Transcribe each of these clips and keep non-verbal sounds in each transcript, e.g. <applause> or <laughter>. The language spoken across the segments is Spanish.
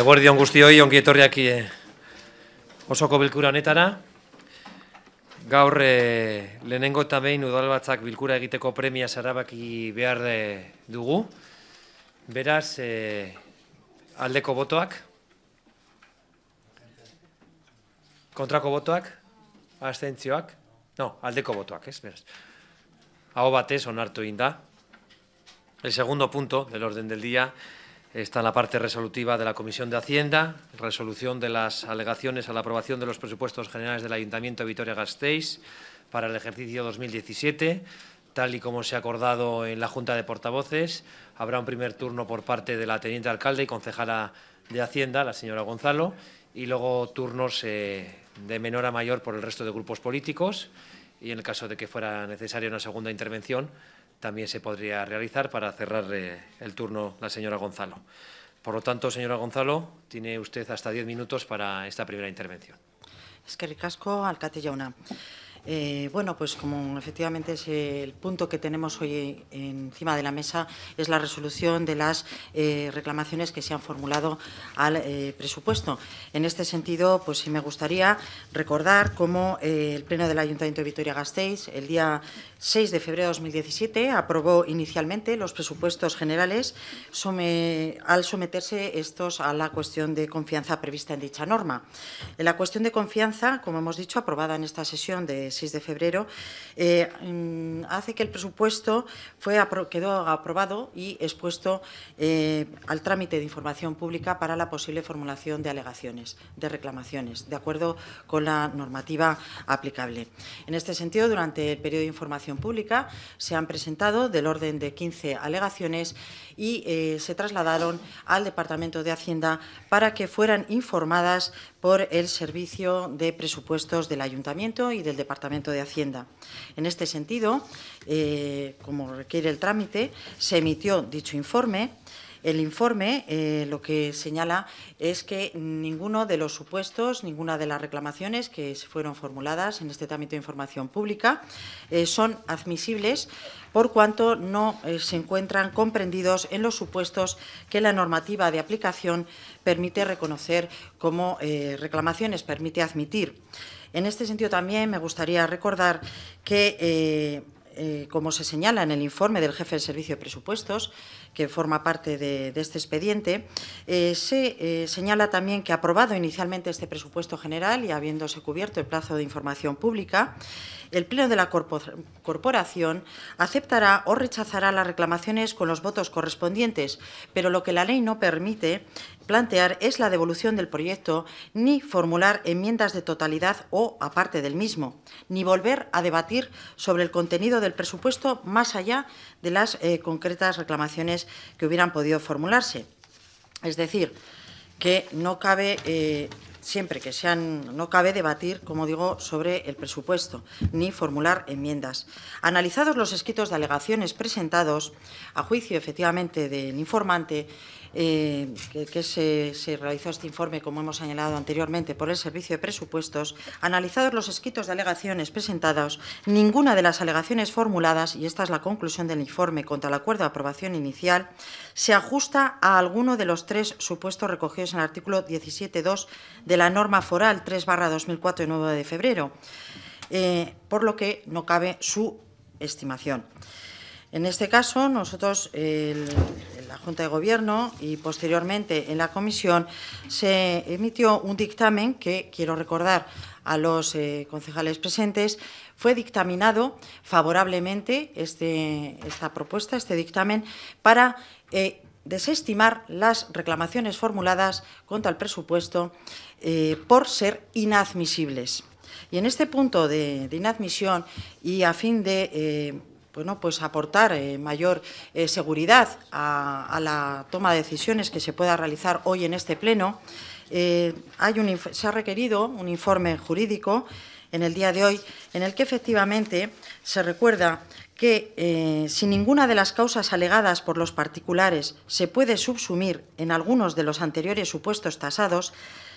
Eguerdi on guztioi, ongi etorriak eh, osoko bilkura honetara. Gaur eh, lehenengo eta behin udalbatzak bilkura egiteko premia zarabaki behar de, eh, dugu. Beraz, aldeko botoak? Kontrako botoak? Astentzioak? No, aldeko botoak, ez? Beraz. Aho batez, onartu inda. El segundo punto del orden del día, Está en la parte resolutiva de la Comisión de Hacienda, resolución de las alegaciones a la aprobación de los presupuestos generales del Ayuntamiento de Vitoria-Gasteiz para el ejercicio 2017. Tal y como se ha acordado en la Junta de Portavoces, habrá un primer turno por parte de la Teniente Alcalde y concejala de Hacienda, la señora Gonzalo, y luego turnos eh, de menor a mayor por el resto de grupos políticos y, en el caso de que fuera necesaria una segunda intervención, también se podría realizar para cerrar eh, el turno la señora Gonzalo. Por lo tanto, señora Gonzalo, tiene usted hasta diez minutos para esta primera intervención. Es que eh, bueno, pues como efectivamente es el punto que tenemos hoy encima de la mesa es la resolución de las eh, reclamaciones que se han formulado al eh, presupuesto. En este sentido, pues sí me gustaría recordar cómo el Pleno del Ayuntamiento de Vitoria-Gasteiz el día 6 de febrero de 2017 aprobó inicialmente los presupuestos generales al someterse estos a la cuestión de confianza prevista en dicha norma. En la cuestión de confianza, como hemos dicho, aprobada en esta sesión de 6 de febrero, eh, mm, hace que el presupuesto fue quedó aprobado y expuesto eh, al trámite de información pública para la posible formulación de alegaciones, de reclamaciones, de acuerdo con la normativa aplicable. En este sentido, durante el periodo de información pública se han presentado del orden de 15 alegaciones y eh, se trasladaron al Departamento de Hacienda para que fueran informadas por el Servicio de Presupuestos del Ayuntamiento y del Departamento en este sentido, eh, como requiere el trámite, se emitió dicho informe. El informe eh, lo que señala es que ninguno de los supuestos, ninguna de las reclamaciones que se fueron formuladas en este trámite de información pública eh, son admisibles por cuanto no se encuentran comprendidos en los supuestos que la normativa de aplicación permite reconocer como reclamaciones, permite admitir. En este sentido también me gustaría recordar que... Eh, eh, como se señala en el informe del jefe del Servicio de Presupuestos, que forma parte de, este expediente, eh, se señala también que aprobado inicialmente este presupuesto general y habiéndose cubierto el plazo de información pública, el Pleno de la Corporación aceptará o rechazará las reclamaciones con los votos correspondientes, pero lo que la ley no permite plantear es la devolución del proyecto, ni formular enmiendas de totalidad o aparte del mismo, ni volver a debatir sobre el contenido del presupuesto más allá de las eh, concretas reclamaciones que hubieran podido formularse. Es decir, que no cabe eh, siempre que sean, no cabe debatir, como digo, sobre el presupuesto ni formular enmiendas. Analizados los escritos de alegaciones presentados, a juicio efectivamente del informante, eh, que, se, realizó este informe, como hemos señalado anteriormente, por el Servicio de Presupuestos, analizados los escritos de alegaciones presentados, ninguna de las alegaciones formuladas, y esta es la conclusión del informe contra el acuerdo de aprobación inicial, se ajusta a alguno de los tres supuestos recogidos en el artículo 17.2 de la norma foral 3-2004 de 9 de febrero, eh, por lo que no cabe su estimación. En este caso, nosotros, en la Junta de Gobierno y posteriormente en la Comisión, se emitió un dictamen que, quiero recordar a los eh, concejales presentes, fue dictaminado favorablemente este, esta propuesta, este dictamen, para eh, desestimar las reclamaciones formuladas contra el presupuesto eh, por ser inadmisibles. Y en este punto de inadmisión y a fin de bueno, pues aportar eh, mayor eh, seguridad a, la toma de decisiones que se pueda realizar hoy en este Pleno, eh, hay se ha requerido un informe jurídico en el día de hoy en el que efectivamente se recuerda que si ninguna de las causas alegadas por los particulares se puede subsumir en algunos de los anteriores supuestos tasados,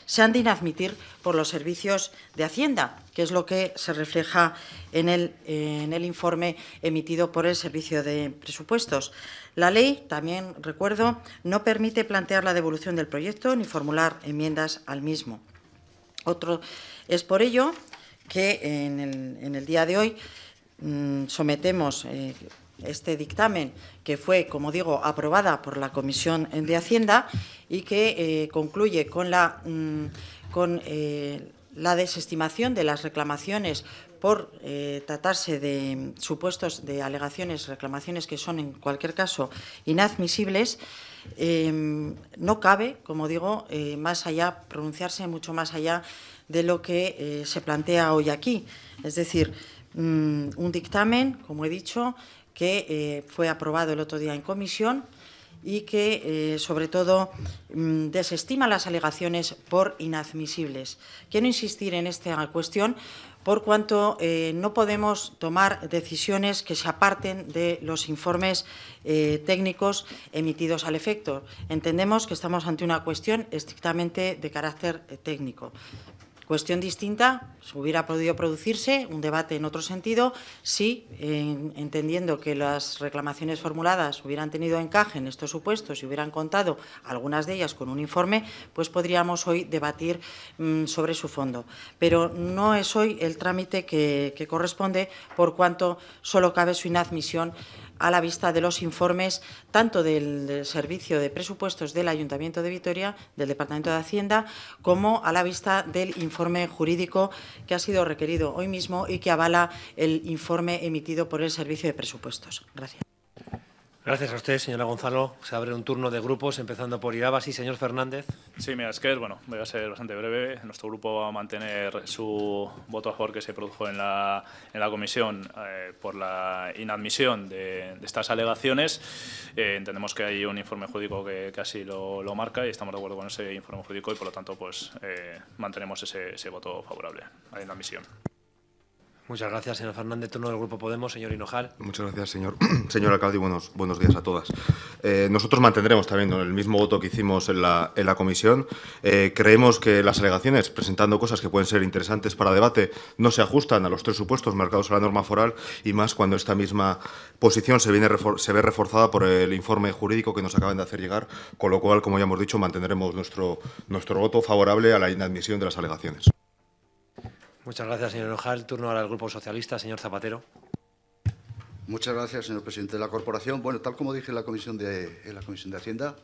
se han de inadmitir por los servicios de Hacienda, que es lo que se refleja en el, informe emitido por el Servicio de Presupuestos. La ley, también recuerdo, no permite plantear la devolución del proyecto ni formular enmiendas al mismo. Otro, es por ello que en el, día de hoy mm, sometemos eh, este dictamen que fue, como digo, aprobada por la Comisión de Hacienda y que eh, concluye con la, mm, con, eh, la desestimación de las reclamaciones por eh, tratarse de supuestos de alegaciones, reclamaciones que son en cualquier caso inadmisibles, no cabe, como digo, más allá, pronunciarse mucho más allá de lo que se plantea hoy aquí. Es decir, mm, un dictamen, como he dicho, que eh, fue aprobado el otro día en comisión y que, eh, sobre todo, mm, desestima las alegaciones por inadmisibles. Quiero insistir en esta cuestión por cuanto eh, no podemos tomar decisiones que se aparten de los informes técnicos emitidos al efecto. Entendemos que estamos ante una cuestión estrictamente de carácter técnico. Cuestión distinta, hubiera podido producirse un debate en otro sentido si, entendiendo que las reclamaciones formuladas hubieran tenido encaje en estos supuestos y hubieran contado algunas de ellas con un informe, pues podríamos hoy debatir mm, sobre su fondo. Pero no es hoy el trámite que, que corresponde, por cuanto solo cabe su inadmisión a la vista de los informes tanto del, Servicio de Presupuestos del Ayuntamiento de Vitoria, del Departamento de Hacienda, como a la vista del informe jurídico que ha sido requerido hoy mismo y que avala el informe emitido por el Servicio de Presupuestos. Gracias. Gracias a usted, señora Gonzalo. Se abre un turno de grupos, empezando por Sí, Señor Fernández. Sí, mira, es que bueno, voy a ser bastante breve. Nuestro grupo va a mantener su voto a favor que se produjo en la, en la comisión eh, por la inadmisión de, estas alegaciones. Eh, entendemos que hay un informe jurídico que, casi así lo, lo, marca y estamos de acuerdo con ese informe jurídico y, por lo tanto, pues eh, mantenemos ese, ese voto favorable a la inadmisión. Muchas gracias, señor Fernández, turno del Grupo Podemos, señor Hinojal. Muchas gracias, señor, <clears throat> señor alcalde, y buenos, buenos días a todas. Eh, nosotros mantendremos también el mismo voto que hicimos en la, en la comisión. Eh, creemos que las alegaciones, presentando cosas que pueden ser interesantes para debate, no se ajustan a los tres supuestos marcados en la norma foral, y más cuando esta misma posición se, viene se ve reforzada por el informe jurídico que nos acaban de hacer llegar, con lo cual, como ya hemos dicho, mantendremos nuestro, nuestro voto favorable a la inadmisión de las alegaciones. Muchas gracias, señor Ojal. Turno ahora al Grupo Socialista, señor Zapatero. Muchas gracias, señor presidente de la Corporación. Bueno, tal como dije la Comisión de, la comisión de Hacienda,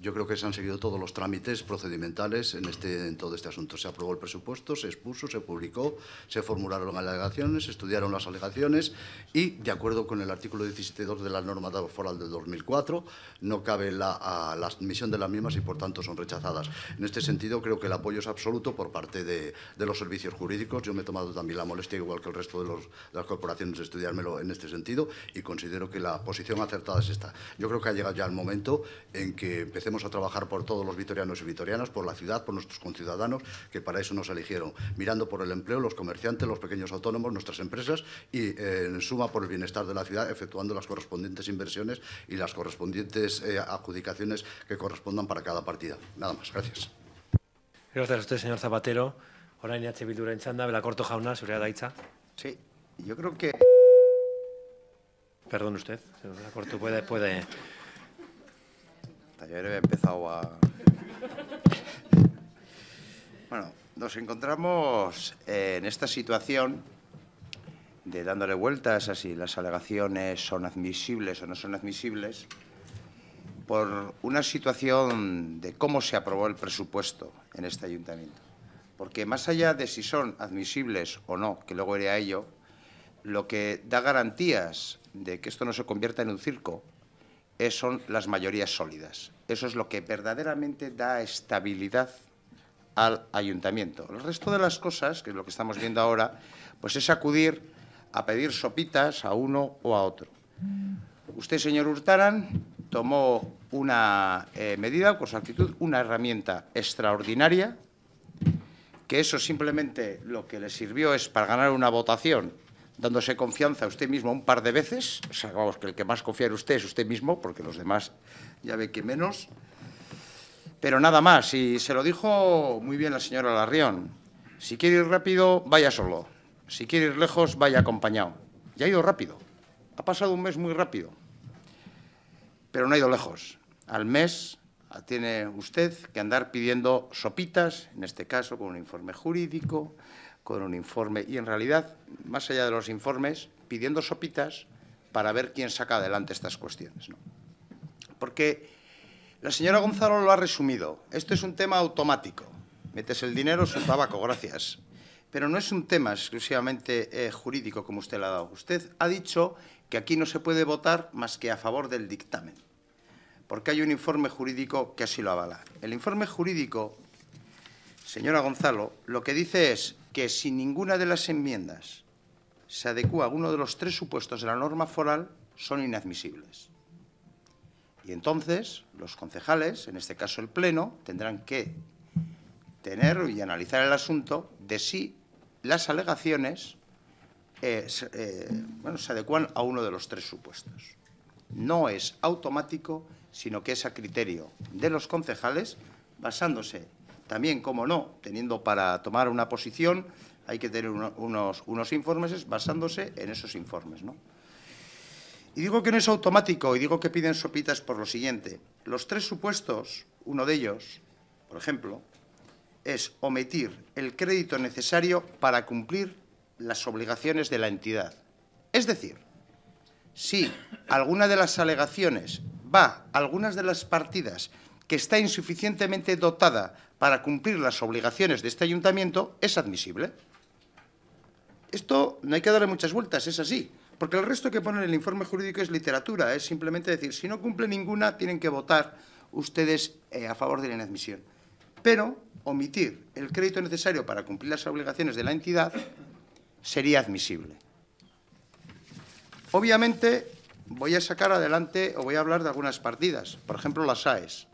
yo creo que se han seguido todos los trámites procedimentales en, este, todo este asunto. Se aprobó el presupuesto, se expuso, se publicó, se formularon alegaciones, se estudiaron las alegaciones y, de acuerdo con el artículo 17.2 de la norma foral de 2004, no cabe la, admisión de las mismas y, por tanto, son rechazadas. En este sentido, creo que el apoyo es absoluto por parte de, los servicios jurídicos. Yo me he tomado también la molestia, igual que el resto de, de las corporaciones, de estudiármelo en este sentido y considero que la posición acertada es esta. Yo creo que ha llegado ya el momento en que empecemos a trabajar por todos los vitorianos y vitorianas, por la ciudad, por nuestros conciudadanos, que para eso nos eligieron, mirando por el empleo, los comerciantes, los pequeños autónomos, nuestras empresas y, eh, en suma, por el bienestar de la ciudad, efectuando las correspondientes inversiones y las correspondientes eh, adjudicaciones que correspondan para cada partida. Nada más. Gracias. Gracias a usted, señor Zapatero. Hola, NH Bildura Jauna, Sí, yo creo que... Perdón usted, señor puede, puede, he empezado a... Bueno, nos encontramos en esta situación de dándole vueltas a si las alegaciones son admisibles o no son admisibles por una situación de cómo se aprobó el presupuesto en este ayuntamiento. Porque más allá de si son admisibles o no, que luego iré a ello, lo que da garantías de que esto no se convierta en un circo son las mayorías sólidas. Eso es lo que verdaderamente da estabilidad al ayuntamiento. El resto de las cosas, que es lo que estamos viendo ahora, pues es acudir a pedir sopitas a uno o a otro. Usted, señor Hurtaran, tomó una eh, medida, con su actitud, una herramienta extraordinaria, que eso simplemente lo que le sirvió es para ganar una votación dándose confianza a usted mismo un par de veces, o que el que más confía en usted es usted mismo, porque los demás ya ve que menos, pero nada más, y se lo dijo muy bien la señora Larrión, si quiere ir rápido, vaya solo, si quiere ir lejos, vaya acompañado. Y ha ido rápido, ha pasado un mes muy rápido, pero no ha ido lejos. Al mes ah, tiene usted que andar pidiendo sopitas, en este caso con un informe jurídico, con un informe y en realidad, más allá de los informes, pidiendo sopitas para ver quién saca adelante estas cuestiones. Porque la señora Gonzalo lo ha resumido, esto es un tema automático, metes el dinero, es un tabaco, gracias. Pero no es un tema exclusivamente eh, jurídico como usted le ha dado. Usted ha dicho que aquí no se puede votar más que a favor del dictamen, porque hay un informe jurídico que así lo avala. El informe jurídico Señora Gonzalo, lo que dice es que si ninguna de las enmiendas se adecúa a uno de los tres supuestos de la norma foral, son inadmisibles. Y entonces los concejales, en este caso el Pleno, tendrán que tener y analizar el asunto de si las alegaciones eh, eh, bueno, se adecuan a uno de los tres supuestos. No es automático, sino que es a criterio de los concejales, basándose también, como no, teniendo para tomar una posición, hay que tener unos, informes basándose en esos informes. Y digo que no es automático y digo que piden sopitas por lo siguiente. Los tres supuestos, uno de ellos, por ejemplo, es omitir el crédito necesario para cumplir las obligaciones de la entidad. Es decir, si alguna de las alegaciones va, algunas de las partidas que está insuficientemente dotada para cumplir las obligaciones de este ayuntamiento es admisible. Esto no hay que darle muchas vueltas, es así. Porque el resto que pone en el informe jurídico es literatura, es simplemente decir, si no cumple ninguna, tienen que votar ustedes eh, a favor de la inadmisión. Pero omitir el crédito necesario para cumplir las obligaciones de la entidad sería admisible. Obviamente, voy a sacar adelante o voy a hablar de algunas partidas, por ejemplo, las AES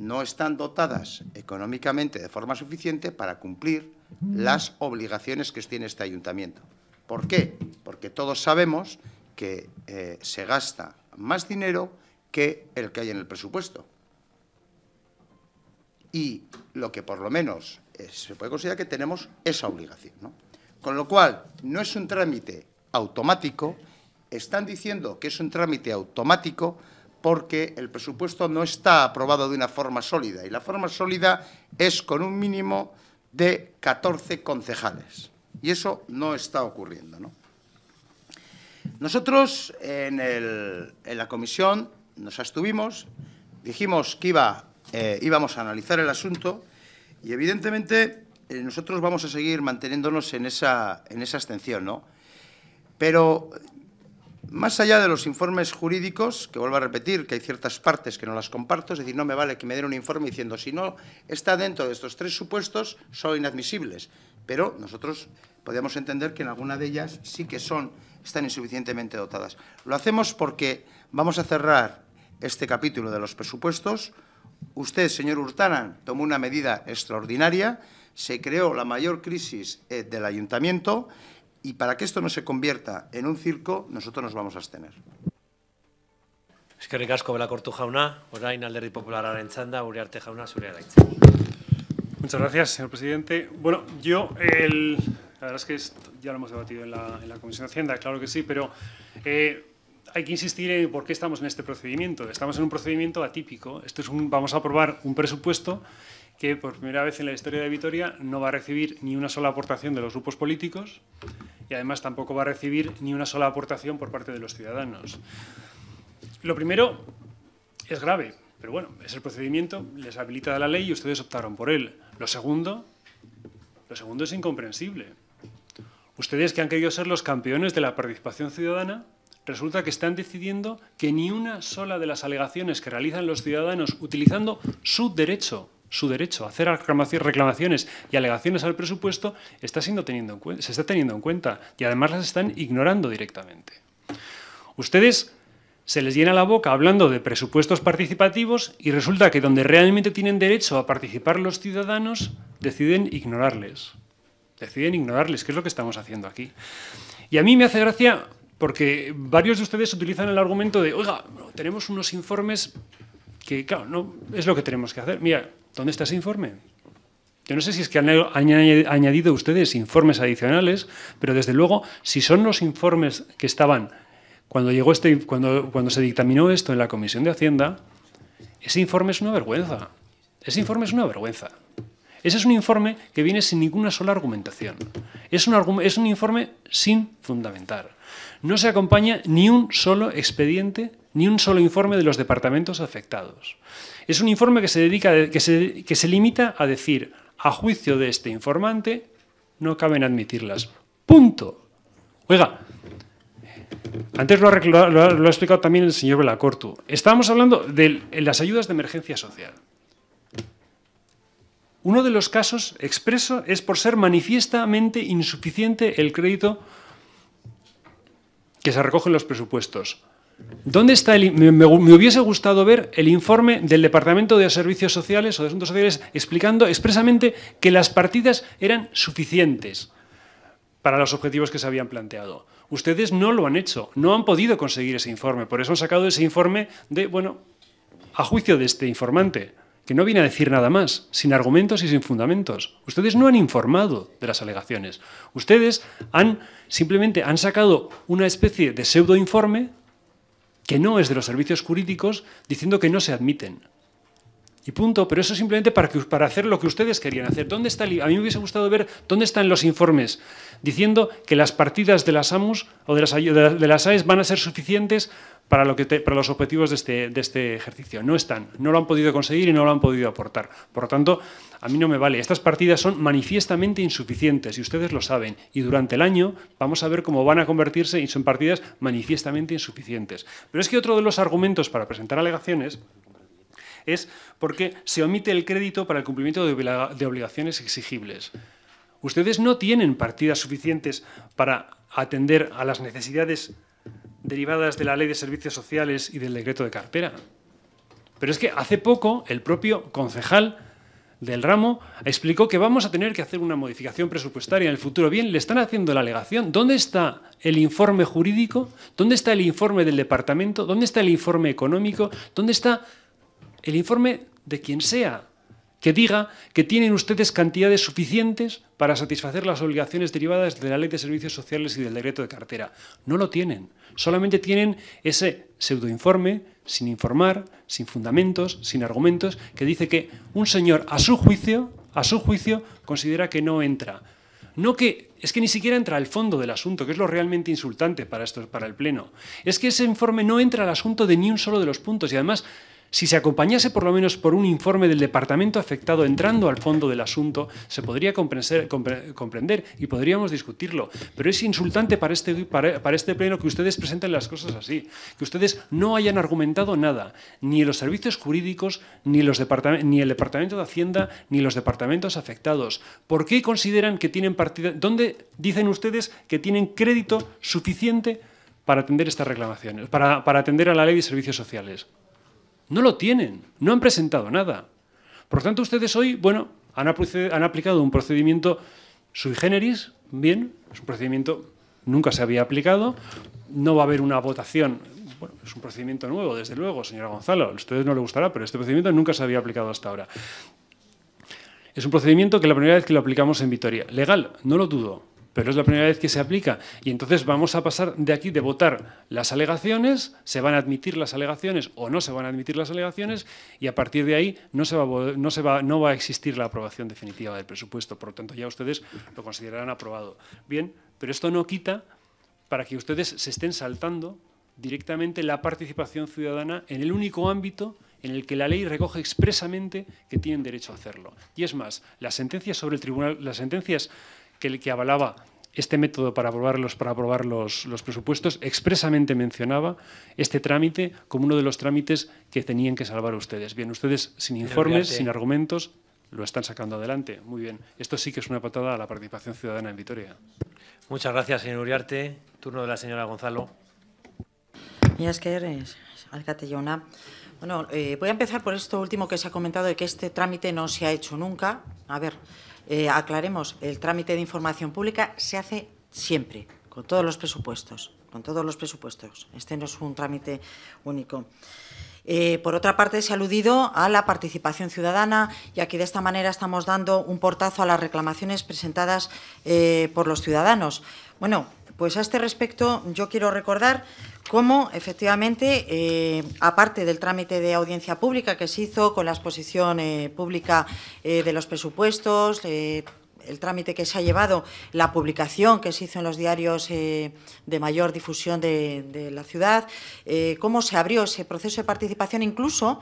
no están dotadas económicamente de forma suficiente para cumplir las obligaciones que tiene este ayuntamiento. ¿Por qué? Porque todos sabemos que eh, se gasta más dinero que el que hay en el presupuesto. Y lo que por lo menos eh, se puede considerar que tenemos esa obligación. Con lo cual, no es un trámite automático, están diciendo que es un trámite automático porque el presupuesto no está aprobado de una forma sólida, y la forma sólida es con un mínimo de 14 concejales. Y eso no está ocurriendo. Nosotros en, la comisión nos abstuvimos, dijimos que iba, eh, íbamos a analizar el asunto y evidentemente eh, nosotros vamos a seguir manteniéndonos en esa, en esa abstención. ¿no? Pero más allá de los informes jurídicos, que vuelvo a repetir que hay ciertas partes que no las comparto, es decir, no me vale que me den un informe diciendo si no está dentro de estos tres supuestos, son inadmisibles. Pero nosotros podemos entender que en alguna de ellas sí que son, están insuficientemente dotadas. Lo hacemos porque vamos a cerrar este capítulo de los presupuestos. Usted, señor Hurtanan, tomó una medida extraordinaria, se creó la mayor crisis eh, del ayuntamiento y para que esto no se convierta en un circo, nosotros nos vamos a abstener. Eskerrik asko belakortu jauna, orain alderdi Popular txanda, uriarte jauna, de daitza. Muchas gracias, señor presidente. Bueno, yo, el, la verdad es que ya lo hemos debatido en la, Comisión de Hacienda, claro que sí, pero eh, hay que insistir en por qué estamos en este procedimiento. Estamos en un procedimiento atípico. Esto es un, vamos a aprobar un presupuesto que por primera vez en la historia de Vitoria no va a recibir ni una sola aportación de los grupos políticos y además tampoco va a recibir ni una sola aportación por parte de los ciudadanos. Lo primero es grave, pero bueno, es el procedimiento, les habilita la ley y ustedes optaron por él. Lo segundo, lo segundo es incomprensible. Ustedes que han querido ser los campeones de la participación ciudadana, resulta que están decidiendo que ni una sola de las alegaciones que realizan los ciudadanos utilizando su derecho su derecho a hacer reclamaciones y alegaciones al presupuesto está siendo teniendo se está teniendo en cuenta y además las están ignorando directamente. Ustedes se les llena la boca hablando de presupuestos participativos y resulta que donde realmente tienen derecho a participar los ciudadanos deciden ignorarles. Deciden ignorarles, que es lo que estamos haciendo aquí. Y a mí me hace gracia porque varios de ustedes utilizan el argumento de, oiga, tenemos unos informes que, claro, no es lo que tenemos que hacer. Mira, ¿Dónde está ese informe? Yo no sé si es que han añadido ustedes informes adicionales, pero desde luego, si son los informes que estaban cuando, llegó este, cuando, cuando se dictaminó esto en la Comisión de Hacienda, ese informe es una vergüenza. Ese informe es una vergüenza. Ese es un informe que viene sin ninguna sola argumentación. Es un, es un informe sin fundamentar. No se acompaña ni un solo expediente ni un solo informe de los departamentos afectados. Es un informe que se, dedica, que se, que se limita a decir, a juicio de este informante, no caben admitirlas. Punto. Oiga, antes lo ha, explicado también el señor Belacortu. Estábamos hablando de las ayudas de emergencia social. Uno de los casos expreso es por ser manifiestamente insuficiente el crédito que se recoge en los presupuestos. ¿Dónde está el, me, me, hubiese gustado ver el informe del Departamento de Servicios Sociales o de Asuntos Sociales explicando expresamente que las partidas eran suficientes para los objetivos que se habían planteado. Ustedes no lo han hecho, no han podido conseguir ese informe, por eso han sacado ese informe de, bueno, a juicio de este informante, que no viene a decir nada más, sin argumentos y sin fundamentos. Ustedes no han informado de las alegaciones. Ustedes han simplemente han sacado una especie de pseudoinforme que no es de los servicios jurídicos, diciendo que no se admiten. Y punto, pero eso simplemente para, que, para hacer lo que ustedes querían hacer. ¿Dónde está a mí me hubiese gustado ver dónde están los informes diciendo que las partidas de las AMUS o de las, de las AES van a ser suficientes para, lo que los objetivos este, de este, ejercicio. No están, no lo han podido conseguir y no lo han podido aportar. Por lo tanto, a mí no me vale. Estas partidas son manifiestamente insuficientes y ustedes lo saben. Y durante el año vamos a ver cómo van a convertirse y son partidas manifiestamente insuficientes. Pero es que otro de los argumentos para presentar alegaciones es porque se omite el crédito para el cumplimiento de obligaciones exigibles. Ustedes no tienen partidas suficientes para atender a las necesidades derivadas de la Ley de Servicios Sociales y del decreto de cartera. Pero es que hace poco el propio concejal del ramo explicó que vamos a tener que hacer una modificación presupuestaria en el futuro. Bien, le están haciendo la alegación. ¿Dónde está el informe jurídico? ¿Dónde está el informe del departamento? ¿Dónde está el informe económico? ¿Dónde está el informe de quien sea que diga que tienen ustedes cantidades suficientes para satisfacer las obligaciones derivadas de la Ley de Servicios Sociales y del Decreto de Cartera. No lo tienen. Solamente tienen ese pseudoinforme, sin informar, sin fundamentos, sin argumentos, que dice que un señor, a su juicio, a su juicio, considera que no entra. No que es que ni siquiera entra al fondo del asunto, que es lo realmente insultante para esto, para el pleno. Es que ese informe no entra al asunto de ni un solo de los puntos y además si se acompañase por lo menos por un informe del departamento afectado entrando al fondo del asunto, se podría comprender, y podríamos discutirlo. Pero es insultante para este, para, este pleno que ustedes presenten las cosas así, que ustedes no hayan argumentado nada, ni los servicios jurídicos, ni, el departamento de Hacienda, ni los departamentos afectados. ¿Por qué consideran que tienen partida? ¿Dónde dicen ustedes que tienen crédito suficiente para atender estas reclamaciones, para, para atender a la ley de servicios sociales? No lo tienen, no han presentado nada. Por tanto, ustedes hoy, bueno, han, aplicado un procedimiento sui generis, bien, es un procedimiento nunca se había aplicado, no va a haber una votación bueno, es un procedimiento nuevo, desde luego, señora Gonzalo, a ustedes no le gustará, pero este procedimiento nunca se había aplicado hasta ahora. Es un procedimiento que la primera vez que lo aplicamos en Vitoria. Legal, no lo dudo, pero es la primera vez que se aplica. Y entonces vamos a pasar de aquí de votar las alegaciones, se van a admitir las alegaciones o no se van a admitir las alegaciones, y a partir de ahí no, se va, no, va, no va a existir la aprobación definitiva del presupuesto. Por lo tanto, ya ustedes lo considerarán aprobado. Bien, pero esto no quita para que ustedes se estén saltando directamente la participación ciudadana en el único ámbito en el que la ley recoge expresamente que tienen derecho a hacerlo. Y es más, las sentencias sobre el tribunal, las sentencias que, que avalaba este método para aprobar, los, para aprobar los, los, presupuestos expresamente mencionaba este trámite como uno de los trámites que tenían que salvar ustedes. Bien, ustedes sin informes, sin argumentos, lo están sacando adelante. Muy bien. Esto sí que es una patada a la participación ciudadana en Vitoria. Muchas gracias, señor Uriarte. Turno de la señora Gonzalo. que Bueno, eh, voy a empezar por esto último que se ha comentado de que este trámite no se ha hecho nunca. A ver, eh, aclaremos, el trámite de información pública se hace siempre, con todos los presupuestos, con todos los presupuestos. Este no es un trámite único. Eh, por otra parte, se ha aludido a la participación ciudadana y aquí de esta manera estamos dando un portazo a las reclamaciones presentadas eh, por los ciudadanos. Bueno, pues a este respecto yo quiero recordar cómo efectivamente, eh, aparte del trámite de audiencia pública que se hizo con la exposición eh, pública eh, de los presupuestos, el trámite que se ha llevado, la publicación que se hizo en los diarios de mayor difusión de, la ciudad, cómo se abrió ese proceso de participación. Incluso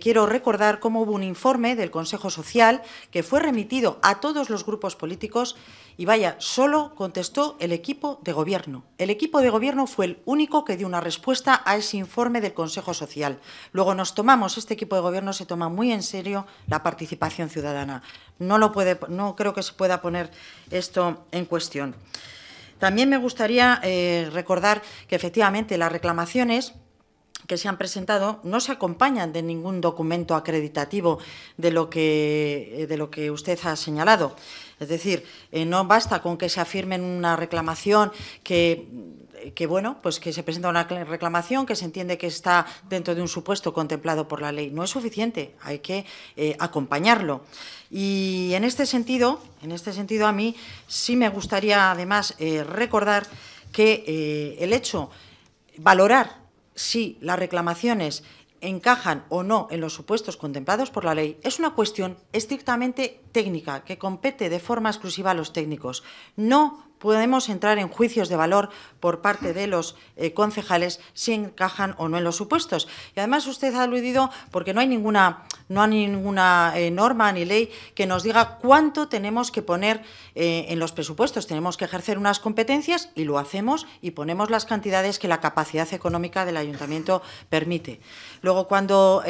quiero recordar cómo hubo un informe del Consejo Social que fue remitido a todos los grupos políticos y vaya, solo contestó el equipo de gobierno. El equipo de gobierno fue el único que dio una respuesta a ese informe del Consejo Social. Luego nos tomamos, este equipo de gobierno se toma muy en serio la participación ciudadana. No, lo puede, no creo que se pueda poner esto en cuestión. También me gustaría eh, recordar que efectivamente las reclamaciones que se han presentado no se acompañan de ningún documento acreditativo de lo que, eh, de lo que usted ha señalado. Es decir, eh, no basta con que se afirme en una reclamación eh, que bueno, pues que se presenta una reclamación que se entiende que está dentro de un supuesto contemplado por la ley. No es suficiente, hay que acompañarlo. Y en este sentido, en este sentido, a mí sí me gustaría además recordar que el hecho valorar si las reclamaciones encajan o no en los supuestos contemplados por la ley es una cuestión estrictamente técnica que compete de forma exclusiva a los técnicos. No podemos entrar en juicios de valor por parte de los eh, concejales si encajan o no en los supuestos. Y además usted ha aludido porque no hay ninguna, no hay ninguna eh, norma ni ley que nos diga cuánto tenemos que poner eh, en los presupuestos. Tenemos que ejercer unas competencias y lo hacemos y ponemos las cantidades que la capacidad económica del ayuntamiento permite. Luego, cuando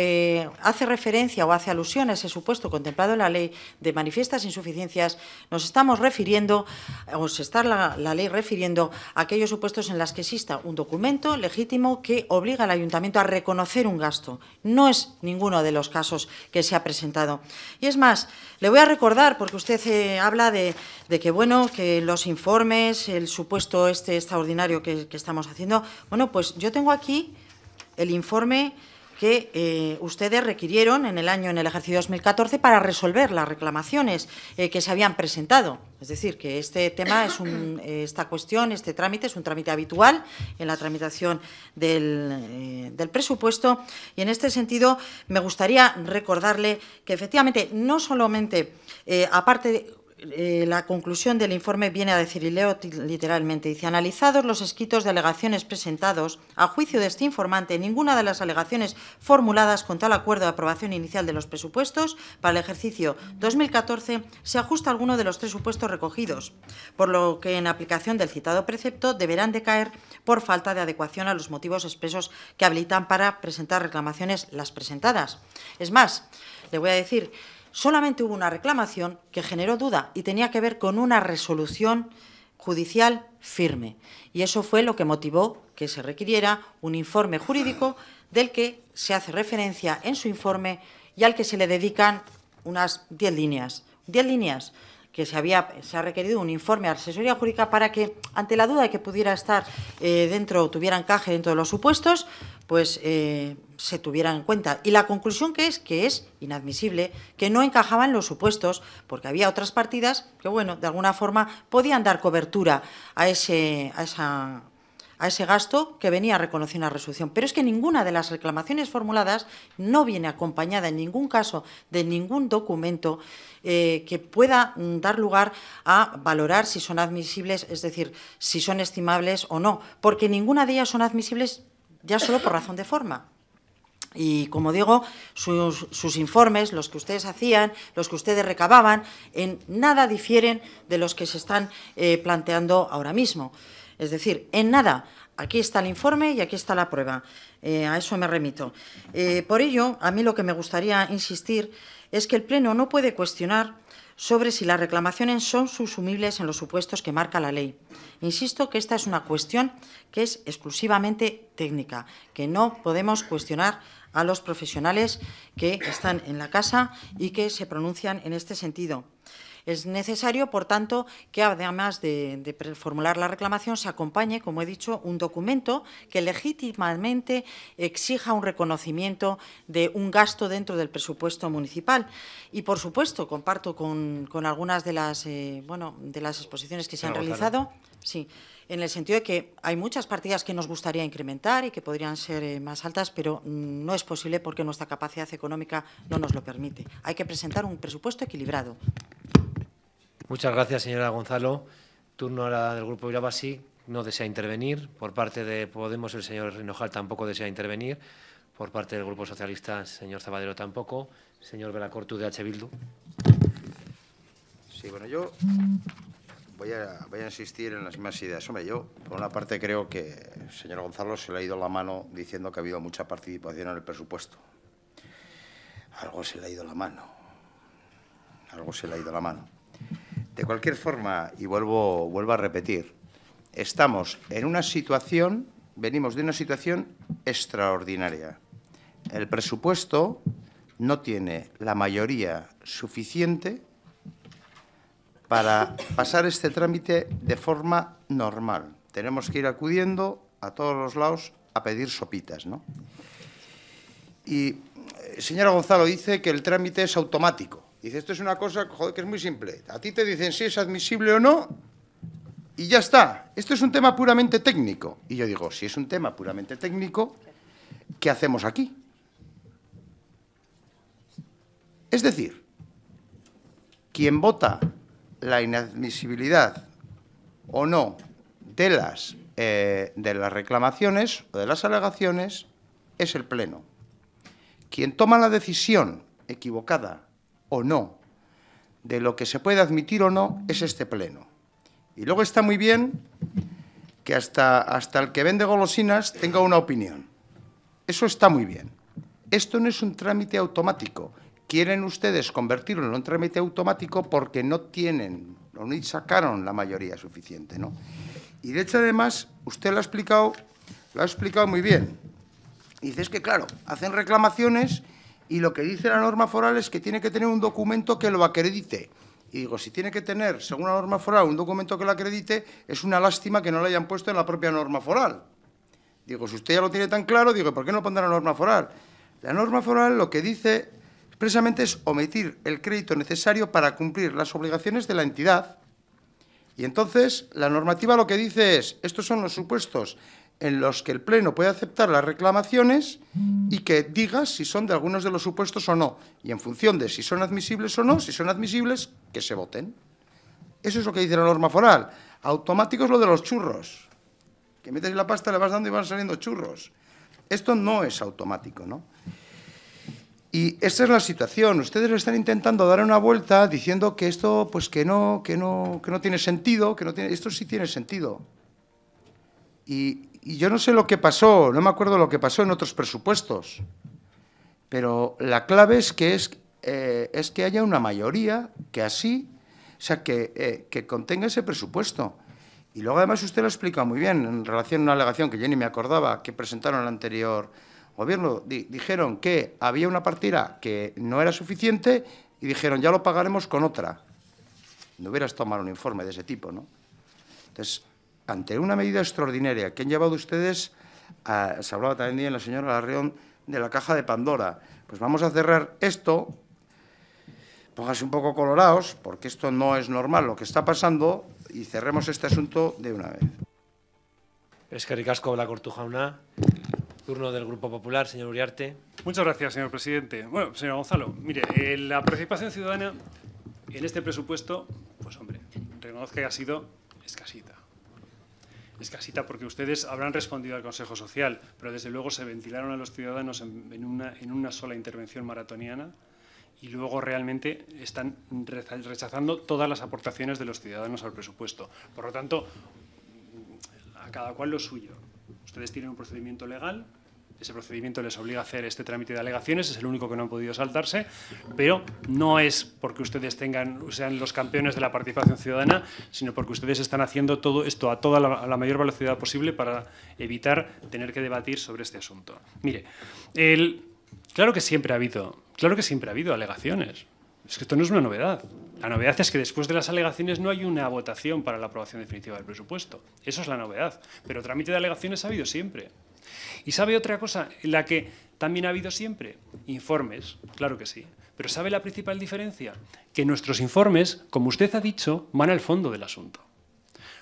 hace referencia o hace alusión a ese supuesto contemplado en la ley de manifiestas insuficiencias, nos estamos refiriendo o se está la, ley refiriendo a aquellos supuestos en los que exista un documento legítimo que obliga al ayuntamiento a reconocer un gasto. No es ninguno de los casos que se ha presentado. Y es más, le voy a recordar, porque usted eh, habla de, que, bueno, que los informes, el supuesto este extraordinario que, que estamos haciendo, bueno, pues yo tengo aquí el informe que eh, ustedes requirieron en el año, en el ejercicio 2014, para resolver las reclamaciones eh, que se habían presentado. Es decir, que este tema es un, eh, esta cuestión, este trámite, es un trámite habitual en la tramitación del, presupuesto. Y en este sentido, me gustaría recordarle que efectivamente no solamente, aparte eh, la conclusión del informe viene a decir, y leo literalmente, dice, analizados los escritos de alegaciones presentados, a juicio de este informante, ninguna de las alegaciones formuladas con tal acuerdo de aprobación inicial de los presupuestos para el ejercicio 2014 se ajusta a alguno de los tres supuestos recogidos, por lo que en aplicación del citado precepto deberán decaer por falta de adecuación a los motivos expresos que habilitan para presentar reclamaciones las presentadas. Es más, le voy a decir Solamente hubo una reclamación que generó duda y tenía que ver con una resolución judicial firme. Y eso fue lo que motivó que se requiriera un informe jurídico del que se hace referencia en su informe y al que se le dedican unas diez líneas. Diez líneas que se, había, se ha requerido un informe a asesoría jurídica para que, ante la duda de que pudiera estar eh, dentro, tuviera encaje dentro de los supuestos, pues eh, se tuvieran en cuenta. Y la conclusión que es que es inadmisible, que no encajaban los supuestos, porque había otras partidas que, bueno, de alguna forma podían dar cobertura a, ese, a esa a ese gasto que venía en la resolución. Pero es que ninguna de las reclamaciones formuladas no viene acompañada en ningún caso de ningún documento eh, que pueda mm, dar lugar a valorar si son admisibles, es decir, si son estimables o no, porque ninguna de ellas son admisibles ya solo por razón de forma. Y como digo, sus, informes, los que ustedes hacían, los que ustedes recababan, en nada difieren de los que se están eh, planteando ahora mismo. Es decir, en nada, aquí está el informe y aquí está la prueba. Eh, a eso me remito. Eh, por ello, a mí lo que me gustaría insistir es que el Pleno no puede cuestionar sobre si las reclamaciones son subsumibles en los supuestos que marca la ley. Insisto que esta es una cuestión que es exclusivamente técnica, que no podemos cuestionar a los profesionales que están en la casa y que se pronuncian en este sentido. Es necesario, por tanto, que además de, formular la reclamación se acompañe, como he dicho, un documento que legítimamente exija un reconocimiento de un gasto dentro del presupuesto municipal. Y, por supuesto, comparto con, algunas de las, eh, bueno, de las exposiciones que se han realizado. Sí en el sentido de que hay muchas partidas que nos gustaría incrementar y que podrían ser eh, más altas, pero no es posible porque nuestra capacidad económica no nos lo permite. Hay que presentar un presupuesto equilibrado. Muchas gracias, señora Gonzalo. Turno ahora del Grupo Irabasi. No desea intervenir. Por parte de Podemos, el señor Rinojal tampoco desea intervenir. Por parte del Grupo Socialista, el señor Zabadero tampoco. Señor Velacortu de H. Bildu. Sí, bueno, yo voy a, voy a insistir en las mismas ideas. Hombre, yo, por una parte, creo que el señor Gonzalo se le ha ido la mano diciendo que ha habido mucha participación en el presupuesto. Algo se le ha ido la mano. Algo se le ha ido la mano. De cualquier forma, y vuelvo, vuelvo a repetir, estamos en una situación, venimos de una situación extraordinaria. El presupuesto no tiene la mayoría suficiente para pasar este trámite de forma normal. Tenemos que ir acudiendo a todos los lados a pedir sopitas, ¿no? Y eh, señora Gonzalo dice que el trámite es automático. Dice, esto es una cosa, que es muy simple. A ti te dicen si es admisible o no y ya está. Esto es un tema puramente técnico. Y yo digo, si es un tema puramente técnico, ¿qué hacemos aquí? Es decir, quien vota la inadmisibilidad o no de las, eh, de las reclamaciones o de las alegaciones es el Pleno. Quien toma la decisión equivocada o no. De lo que se puede admitir o no es este pleno. Y luego está muy bien que hasta, hasta el que vende golosinas tenga una opinión. Eso está muy bien. Esto no es un trámite automático. Quieren ustedes convertirlo en un trámite automático porque no tienen, ni no sacaron la mayoría suficiente, ¿no? Y de hecho, además, usted lo ha explicado, lo ha explicado muy bien. Dices que claro, hacen reclamaciones y lo que dice la norma foral es que tiene que tener un documento que lo acredite. Y digo, si tiene que tener, según la norma foral, un documento que lo acredite, es una lástima que no lo hayan puesto en la propia norma foral. Digo, si usted ya lo tiene tan claro, digo, ¿por qué no pondrá la norma foral? La norma foral lo que dice expresamente es omitir el crédito necesario para cumplir las obligaciones de la entidad. Y entonces la normativa lo que dice es, estos son los supuestos en los que el Pleno puede aceptar las reclamaciones y que diga si son de algunos de los supuestos o no. Y en función de si son admisibles o no, si son admisibles, que se voten. Eso es lo que dice la norma foral. Automático es lo de los churros. Que metes la pasta, le vas dando y van saliendo churros. Esto no es automático, ¿no? Y esta es la situación. Ustedes están intentando dar una vuelta diciendo que esto, pues que no, que no, que no tiene sentido, que no tiene. Esto sí tiene sentido. Y y yo no sé lo que pasó, no me acuerdo lo que pasó en otros presupuestos, pero la clave es que, es, eh, que haya una mayoría que así, o sea, eh, que, contenga ese presupuesto. Y luego además usted lo explica muy bien en relación a una alegación que yo ni me acordaba que presentaron el anterior gobierno. dijeron que había una partida que no era suficiente y dijeron ya lo pagaremos con otra. No hubieras tomado un informe de ese tipo, ¿no? Entonces, ante una medida extraordinaria que han llevado ustedes, se hablaba también la señora Larreón de la caja de Pandora, pues vamos a cerrar esto, póngase un poco colorados, porque esto no es normal lo que está pasando, y cerremos este asunto de una vez. Es que ricasco la una. Turno del Grupo Popular, señor Uriarte. Muchas gracias, señor presidente. Bueno, señor Gonzalo, mire, eh, la participación ciudadana en este presupuesto, pues hombre, reconozca que ha sido escasita. Es casita, porque ustedes habrán respondido al Consejo Social, pero desde luego se ventilaron a los ciudadanos en una, sola intervención maratoniana y luego realmente están rechazando todas las aportaciones de los ciudadanos al presupuesto. Por lo tanto, a cada cual lo suyo. Ustedes tienen un procedimiento legal, ese procedimiento les obliga a hacer este trámite de alegaciones, es el único que no han podido saltarse, pero no es porque ustedes tengan, sean los campeones de la participación ciudadana, sino porque ustedes están haciendo todo esto a toda la, mayor velocidad posible para evitar tener que debatir sobre este asunto. Mire, el, claro que siempre ha habido, claro que siempre ha habido alegaciones. Es que esto no es una novedad. La novedad es que después de las alegaciones no hay una votación para la aprobación definitiva del presupuesto. Eso es la novedad. Pero trámite de alegaciones ha habido siempre. ¿Y sabe otra cosa en la que también ha habido siempre? Informes, claro que sí. Pero ¿sabe la principal diferencia? Que nuestros informes, como usted ha dicho, van al fondo del asunto.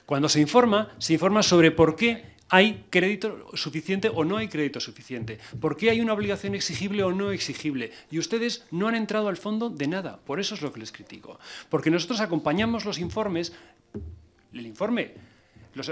Cuando se informa, se informa sobre por qué hay crédito suficiente o no hay crédito suficiente, por qué hay una obligación exigible o no exigible. Y ustedes no han entrado al fondo de nada, por eso es lo que les critico. Porque nosotros acompañamos los informes, el informe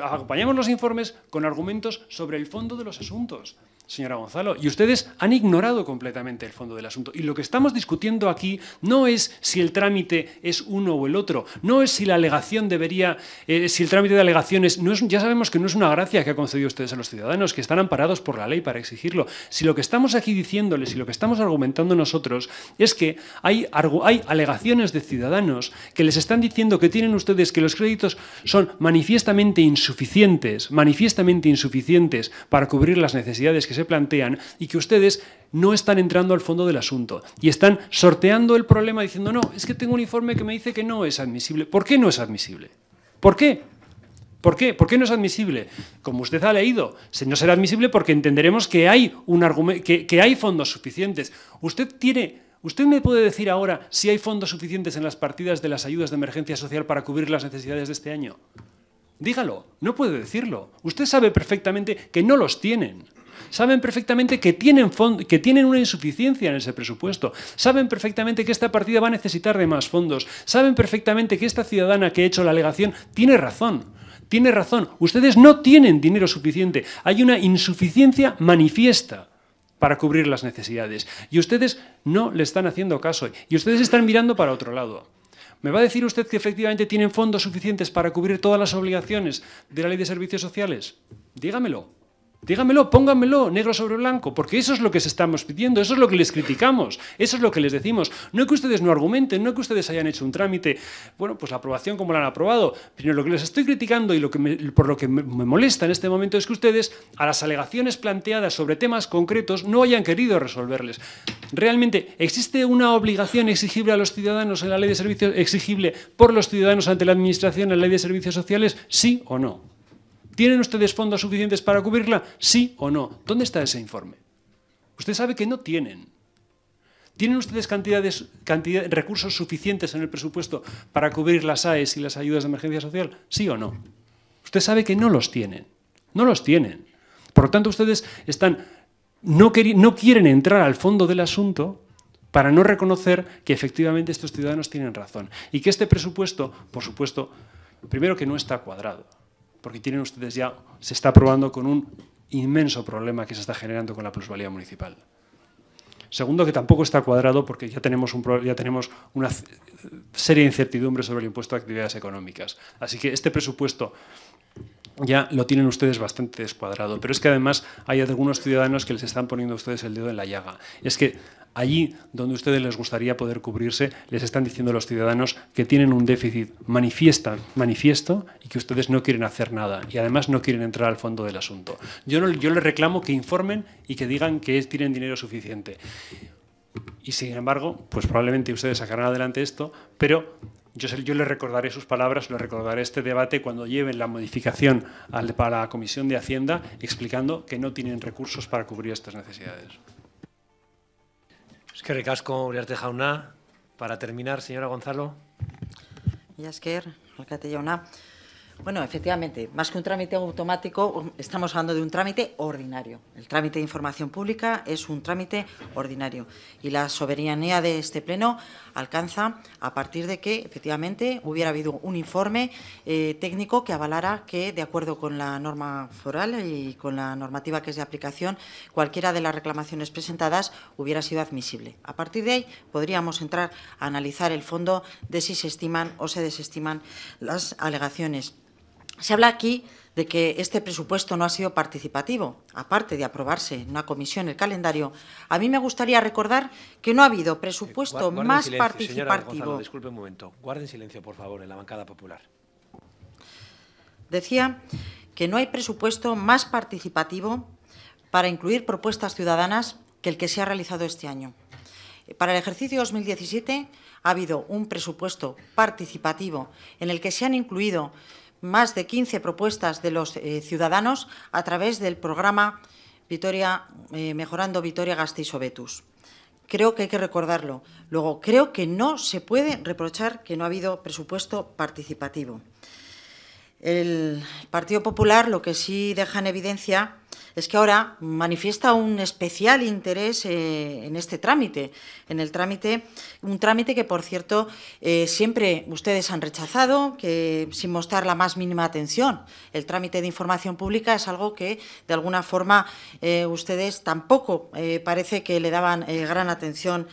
acompañamos los informes con argumentos sobre el fondo de los asuntos señora Gonzalo, y ustedes han ignorado completamente el fondo del asunto. Y lo que estamos discutiendo aquí no es si el trámite es uno o el otro, no es si la alegación debería, eh, si el trámite de alegaciones, no es, ya sabemos que no es una gracia que ha concedido ustedes a los ciudadanos, que están amparados por la ley para exigirlo. Si lo que estamos aquí diciéndoles y lo que estamos argumentando nosotros es que hay, hay alegaciones de ciudadanos que les están diciendo que tienen ustedes que los créditos son manifiestamente insuficientes, manifiestamente insuficientes para cubrir las necesidades que se plantean y que ustedes no están entrando al fondo del asunto y están sorteando el problema diciendo, no, es que tengo un informe que me dice que no es admisible. ¿Por qué no es admisible? ¿Por qué? ¿Por qué? ¿Por qué no es admisible? Como usted ha leído, no será admisible porque entenderemos que hay, un argumento, que, hay fondos suficientes. Usted tiene ¿Usted me puede decir ahora si hay fondos suficientes en las partidas de las ayudas de emergencia social para cubrir las necesidades de este año? Dígalo, no puede decirlo. Usted sabe perfectamente que no los tienen. Saben perfectamente que tienen, que tienen una insuficiencia en ese presupuesto. Saben perfectamente que esta partida va a necesitar de más fondos. Saben perfectamente que esta ciudadana que ha hecho la alegación tiene razón. Tiene razón. Ustedes no tienen dinero suficiente. Hay una insuficiencia manifiesta para cubrir las necesidades. Y ustedes no le están haciendo caso. Y ustedes están mirando para otro lado. ¿Me va a decir usted que efectivamente tienen fondos suficientes para cubrir todas las obligaciones de la ley de servicios sociales? Dígamelo. Díganmelo, pónganmelo negro sobre blanco, porque eso es lo que se estamos pidiendo, eso es lo que les criticamos, eso es lo que les decimos. No que ustedes no argumenten, no que ustedes hayan hecho un trámite, bueno, pues la aprobación como la han aprobado, pero lo que les estoy criticando y lo que me, por lo que me molesta en este momento es que ustedes a las alegaciones planteadas sobre temas concretos no hayan querido resolverles. Realmente, ¿existe una obligación exigible a los ciudadanos en la ley de servicios, exigible por los ciudadanos ante la Administración en la ley de servicios sociales? ¿Sí o no? ¿Tienen ustedes fondos suficientes para cubrirla? Sí o no. ¿Dónde está ese informe? Usted sabe que no tienen. ¿Tienen ustedes cantidades, recursos suficientes en el presupuesto para cubrir las AES y las ayudas de emergencia social? Sí o no. Usted sabe que no los tienen. No los tienen. Por lo tanto, ustedes están, no quieren entrar al fondo del asunto para no reconocer que efectivamente estos ciudadanos tienen razón y que este presupuesto, por supuesto, primero que no está cuadrado porque tienen ustedes ya, se está probando con un inmenso problema que se está generando con la plusvalía municipal. Segundo, que tampoco está cuadrado porque ya tenemos, un, ya tenemos una seria incertidumbre sobre el impuesto a actividades económicas. Así que este presupuesto ya lo tienen ustedes bastante descuadrado. Pero es que además hay algunos ciudadanos que les están poniendo ustedes el dedo en la llaga. Es que allí donde a ustedes les gustaría poder cubrirse, les están diciendo los ciudadanos que tienen un déficit manifiesto y que ustedes no quieren hacer nada y además no quieren entrar al fondo del asunto. Yo, les reclamo que informen y que digan que tienen dinero suficiente. Y sin embargo, pues probablemente ustedes sacarán adelante esto, pero yo, les recordaré sus palabras, les recordaré este debate cuando lleven la modificación para la Comisión de Hacienda explicando que no tienen recursos para cubrir estas necesidades. Eskerrik asko, Uriarte jauna. Para terminar, señora Gonzalo. Ia esker, jauna. Bueno, efectivamente, más que un trámite automático, um, estamos hablando de un trámite ordinario. El trámite de información pública es un trámite ordinario y la soberanía de este Pleno alcanza a partir de que, efectivamente, hubiera habido un informe eh, técnico que avalara que, de acuerdo con la norma foral y con la normativa que es de aplicación, cualquiera de las reclamaciones presentadas hubiera sido admisible. A partir de ahí, podríamos entrar a analizar el fondo de si se estiman o se desestiman las alegaciones. Se habla aquí de que este presupuesto no ha sido participativo. Aparte de aprobarse en una comisión el calendario, a mí me gustaría recordar que no ha habido eh, presupuesto más participativo. Señora disculpe un momento. Guarden silencio, por favor, en la bancada popular. Decía que no hay presupuesto más participativo para incluir propuestas ciudadanas que el que se ha realizado este año. Para el ejercicio 2017 ha habido un presupuesto participativo en el que se han incluido más de 15 propuestas de los eh, ciudadanos a través del programa Vitoria, eh, Mejorando Vitoria Gasteiz Obetus. Creo que hay que recordarlo. Luego, creo que no se puede reprochar que no ha habido presupuesto participativo. El Partido Popular lo que sí deja en evidencia es que ahora manifiesta un especial interés eh, en este trámite, en el trámite, un trámite que, por cierto, eh, siempre ustedes han rechazado, que sin mostrar la más mínima atención. El trámite de información pública es algo que, de alguna forma, eh, ustedes tampoco parece que le daban gran atención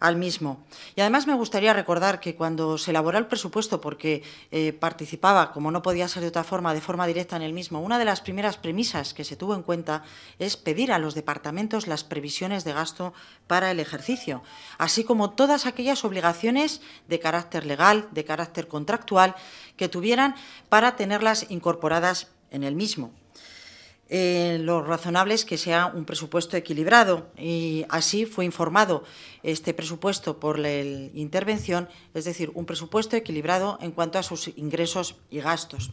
al mismo. Y además me gustaría recordar que cuando se elaboró el presupuesto, porque eh, participaba, como no podía ser de otra forma, de forma directa en el mismo, una de las primeras premisas que se tuvo en cuenta es pedir a los departamentos las previsiones de gasto para el ejercicio, así como todas aquellas obligaciones de carácter legal, de carácter contractual, que tuvieran para tenerlas incorporadas en el mismo. Eh, lo razonable es que sea un presupuesto equilibrado y así fue informado este presupuesto por la intervención, es decir, un presupuesto equilibrado en cuanto a sus ingresos y gastos.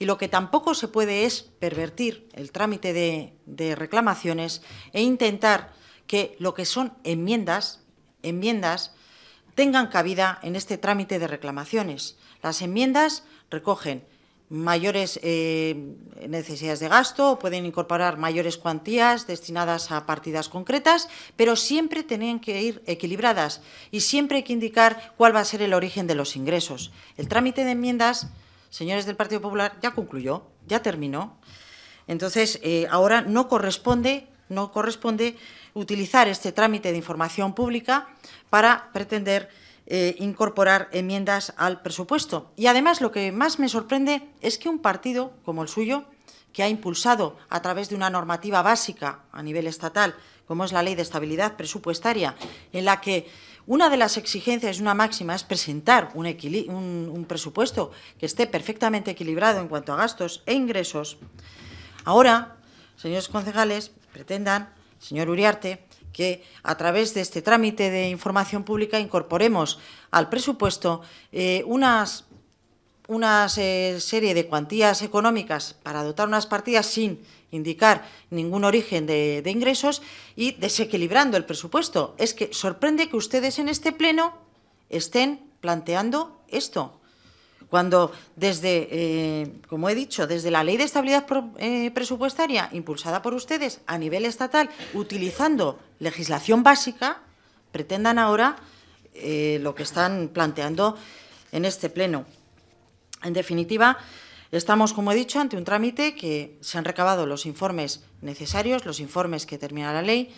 Y lo que tampoco se puede es pervertir el trámite de, de reclamaciones e intentar que lo que son enmiendas, enmiendas tengan cabida en este trámite de reclamaciones. Las enmiendas recogen mayores eh, necesidades de gasto pueden incorporar mayores cuantías destinadas a partidas concretas, pero siempre tienen que ir equilibradas y siempre hay que indicar cuál va a ser el origen de los ingresos. El trámite de enmiendas, señores del Partido Popular, ya concluyó, ya terminó. Entonces, eh, ahora no corresponde, no corresponde utilizar este trámite de información pública para pretender eh, incorporar enmiendas al presupuesto. Y además lo que más me sorprende es que un partido como el suyo, que ha impulsado a través de una normativa básica a nivel estatal, como es la Ley de Estabilidad Presupuestaria, en la que una de las exigencias, una máxima, es presentar un, un, un presupuesto que esté perfectamente equilibrado en cuanto a gastos e ingresos, ahora, señores concejales, pretendan, señor Uriarte, que a través de este trámite de información pública incorporemos al presupuesto eh, unas, una eh, serie de cuantías económicas para dotar unas partidas sin indicar ningún origen de ingresos y desequilibrando el presupuesto. Es que sorprende que ustedes en este pleno estén planteando esto cuando desde, eh, como he dicho, desde la Ley de Estabilidad eh, Presupuestaria impulsada por ustedes a nivel estatal, utilizando legislación básica, pretendan ahora eh, lo que están planteando en este Pleno. En definitiva, estamos, como he dicho, ante un trámite que se han recabado los informes necesarios, los informes que termina la ley.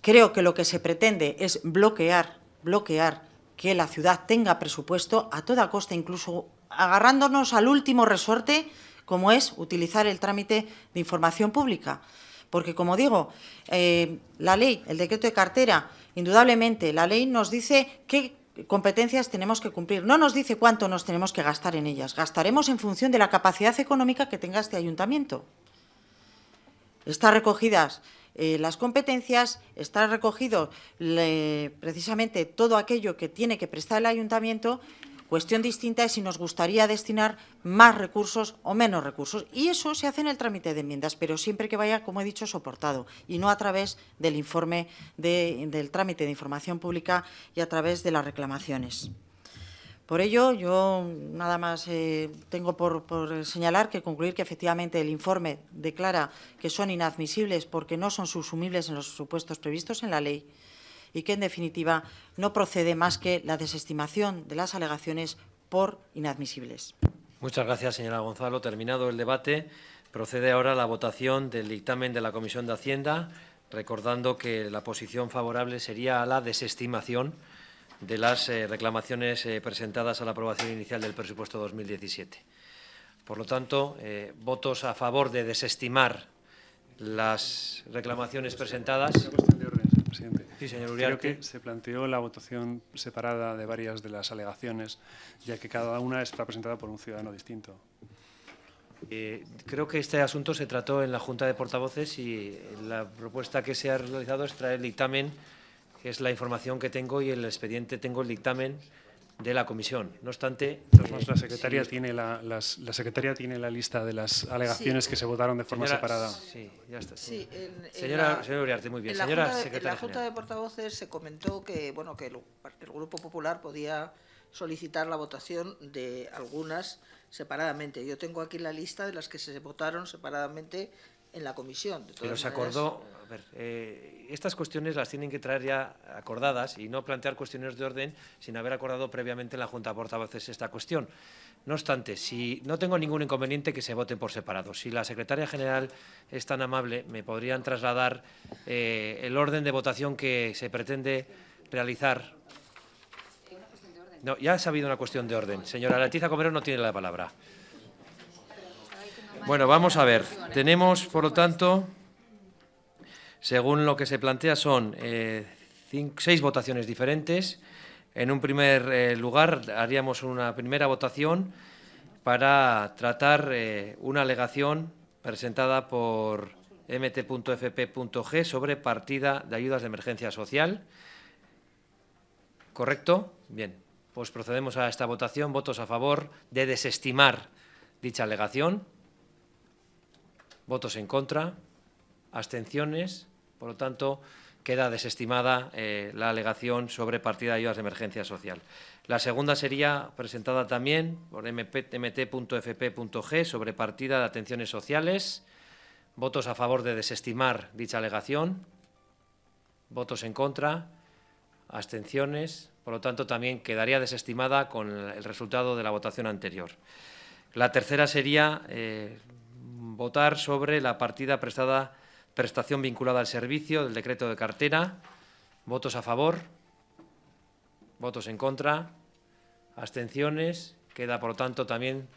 creo que lo que se pretende es bloquear, bloquear que la ciudad tenga presupuesto a toda costa, incluso agarrándonos al último resorte, como es utilizar el trámite de información pública. Porque, como digo, eh, la ley, el decreto de cartera, indudablemente, la ley nos dice qué competencias tenemos que cumplir. No nos dice cuánto nos tenemos que gastar en ellas. Gastaremos en función de la capacidad económica que tenga este ayuntamiento. Están recogidas eh, las competencias, está recogido precisamente todo aquello que tiene que prestar el ayuntamiento. Cuestión distinta es si nos gustaría destinar más recursos o menos recursos. Y eso se hace en el trámite de enmiendas, pero siempre que vaya, como he dicho, soportado y no a través del informe del trámite de información pública y a través de las reclamaciones. Por ello, yo nada más eh, tengo por, por, señalar que concluir que efectivamente el informe declara que son inadmisibles porque no son subsumibles en los supuestos previstos en la ley y que, en definitiva, no procede más que la desestimación de las alegaciones por inadmisibles. Muchas gracias, señora Gonzalo. Terminado el debate, procede ahora la votación del dictamen de la Comisión de Hacienda, recordando que la posición favorable sería a la desestimación de las eh, reclamaciones eh, presentadas a la aprobación inicial del presupuesto 2017. Por lo tanto, eh, votos a favor de desestimar las reclamaciones presentadas. presidente. Sí, señor Uriarte. Creo que se planteó la votación separada de varias de las alegaciones, ya que cada una está presentada por un ciudadano distinto. creo que este asunto se trató en la Junta de Portavoces y la propuesta que se ha realizado es traer el dictamen que es la información que tengo y el expediente, tengo el dictamen de la comisión. No obstante, eh, la secretaria tiene la, lista de las alegaciones que se votaron de forma separada. Sí, ya está. Sí, señora, muy bien. señora secretaria en la junta de portavoces se comentó que bueno que el, el, grupo popular podía solicitar la votación de algunas separadamente. Yo tengo aquí la lista de las que se votaron separadamente en la comisión. Pero se acordó, eh, estas cuestiones las tienen que traer ya acordadas y no plantear cuestiones de orden sin haber acordado previamente en la Junta de Portavoces esta cuestión. No obstante, si no tengo ningún inconveniente que se voten por separado. Si la secretaria general es tan amable, me podrían trasladar eh, el orden de votación que se pretende realizar. No, ya ha sabido una cuestión de orden. Señora Letiza Comero no tiene la palabra. Bueno, vamos a ver. Tenemos, por lo tanto, según lo que se plantea, son eh, seis votaciones diferentes. En un primer eh, lugar, haríamos una primera votación para tratar eh, una alegación presentada por mt.fp.g sobre partida de ayudas de emergencia social. ¿Correcto? Bien. Pues procedemos a esta votación. Votos a favor de desestimar dicha alegación votos en contra, abstenciones, por lo tanto, queda desestimada eh, la alegación sobre partida de ayudas de emergencia social. La segunda sería presentada también por mt.fp.g sobre partida de atenciones sociales. Votos a favor de desestimar dicha alegación. Votos en contra. Abstenciones. Por lo tanto, también quedaría desestimada con el resultado de la votación anterior. La tercera sería eh, votar sobre la partida prestada, prestación vinculada al servicio del decreto de cartera. Votos a favor, votos en contra, abstenciones. Queda, por lo tanto, también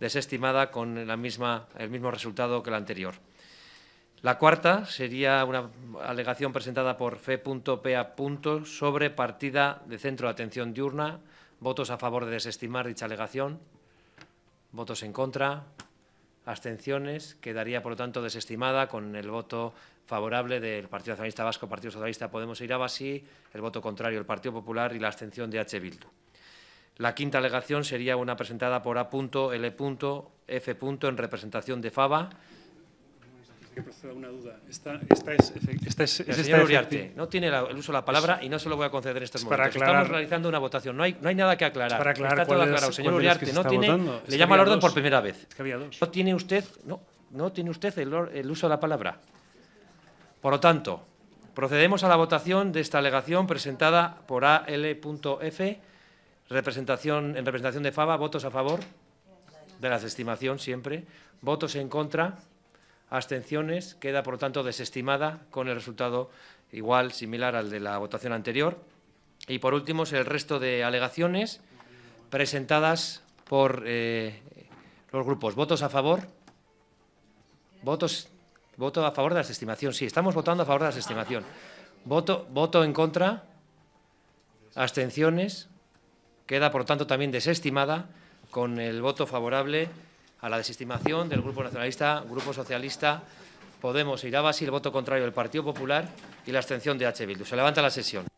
desestimada con la misma, el mismo resultado que la anterior. La cuarta sería una alegación presentada por fe.pa. sobre partida de centro de atención diurna. Votos a favor de desestimar dicha alegación. Votos en contra abstenciones. Quedaría, por lo tanto, desestimada con el voto favorable del Partido Nacionalista Vasco, Partido Socialista, Podemos e Irabasi, el voto contrario del Partido Popular y la abstención de H. Bildu. La quinta alegación sería una presentada por A.L.F. en representación de FABA, una duda. Esta, es, Uriarte, no tiene el uso de la palabra y no se lo voy a conceder en estos Estamos realizando una votación, no hay, no hay nada que aclarar. Para aclarar Señor Uriarte, le llama al orden por primera vez. No tiene usted, no, no tiene usted el, uso de la palabra. Por lo tanto, procedemos a la votación de esta alegación presentada por AL.F, representación, en representación de FABA, votos a favor de las estimación siempre, votos en contra abstenciones. Queda, por tanto, desestimada con el resultado igual, similar al de la votación anterior. Y, por último, el resto de alegaciones presentadas por eh, los grupos. ¿Votos a favor? ¿Votos? ¿Voto a favor de la desestimación? Sí, estamos votando a favor de la desestimación. ¿Voto, voto en contra? ¿Abstenciones? Queda, por lo tanto, también desestimada con el voto favorable a la desestimación del Grupo Nacionalista, Grupo Socialista, Podemos, e Irabas y el voto contrario del Partido Popular y la abstención de H. Bildu. Se levanta la sesión.